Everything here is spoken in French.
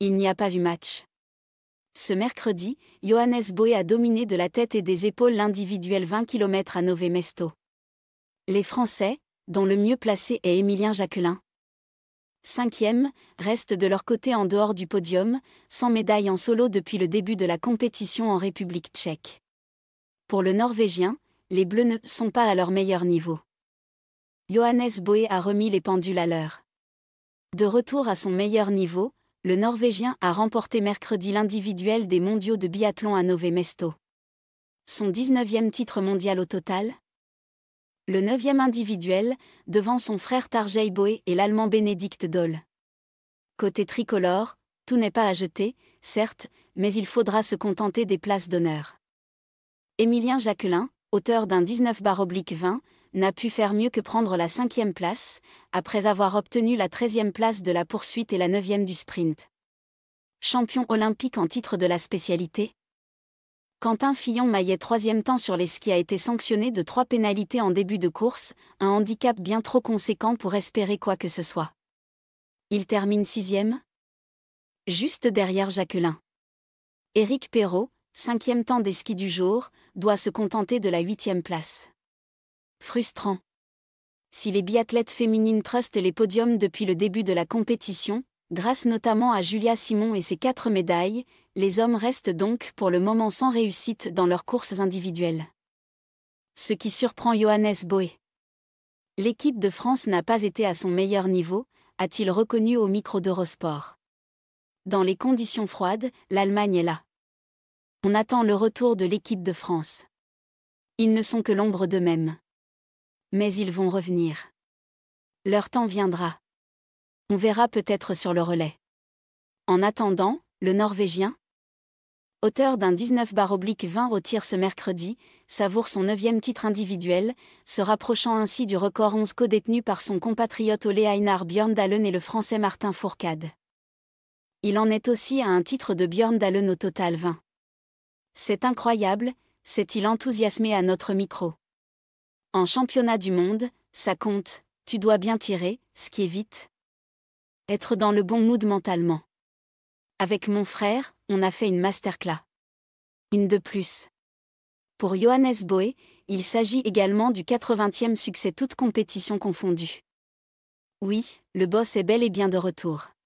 Il n'y a pas eu match. Ce mercredi, Johannes Boe a dominé de la tête et des épaules l'individuel 20 km à Nové Mesto. Les Français, dont le mieux placé est Émilien Jacquelin. Cinquième, restent de leur côté en dehors du podium, sans médaille en solo depuis le début de la compétition en République tchèque. Pour le Norvégien, les Bleus ne sont pas à leur meilleur niveau. Johannes Boe a remis les pendules à l'heure. De retour à son meilleur niveau, le Norvégien a remporté mercredi l'individuel des mondiaux de biathlon à Nové Mesto. Son 19e titre mondial au total Le 9e individuel, devant son frère Tarjei Boé et l'Allemand Bénédicte Doll. Côté tricolore, tout n'est pas à jeter, certes, mais il faudra se contenter des places d'honneur. Émilien Jacquelin, auteur d'un 19-20, n'a pu faire mieux que prendre la cinquième place, après avoir obtenu la treizième place de la poursuite et la neuvième du sprint. Champion olympique en titre de la spécialité Quentin Fillon-Maillet troisième temps sur les skis a été sanctionné de trois pénalités en début de course, un handicap bien trop conséquent pour espérer quoi que ce soit. Il termine sixième, juste derrière Jacquelin. Éric Perrault, cinquième temps des skis du jour, doit se contenter de la huitième place. Frustrant. Si les biathlètes féminines trustent les podiums depuis le début de la compétition, grâce notamment à Julia Simon et ses quatre médailles, les hommes restent donc pour le moment sans réussite dans leurs courses individuelles. Ce qui surprend Johannes Boe. L'équipe de France n'a pas été à son meilleur niveau, a-t-il reconnu au micro d'Eurosport. Dans les conditions froides, l'Allemagne est là. On attend le retour de l'équipe de France. Ils ne sont que l'ombre d'eux-mêmes. Mais ils vont revenir. Leur temps viendra. On verra peut-être sur le relais. En attendant, le Norvégien, auteur d'un 19-20 au tir ce mercredi, savoure son neuvième titre individuel, se rapprochant ainsi du record 11 co-détenu par son compatriote Ole Einar Bjørndalen et le français Martin Fourcade. Il en est aussi à un titre de Bjørndalen au total 20. C'est incroyable, s'est-il enthousiasmé à notre micro championnat du monde, ça compte, tu dois bien tirer, ce qui est vite. Être dans le bon mood mentalement. Avec mon frère, on a fait une masterclass. Une de plus. Pour Johannes Boe, il s'agit également du 80e succès toutes compétitions confondues. Oui, le boss est bel et bien de retour.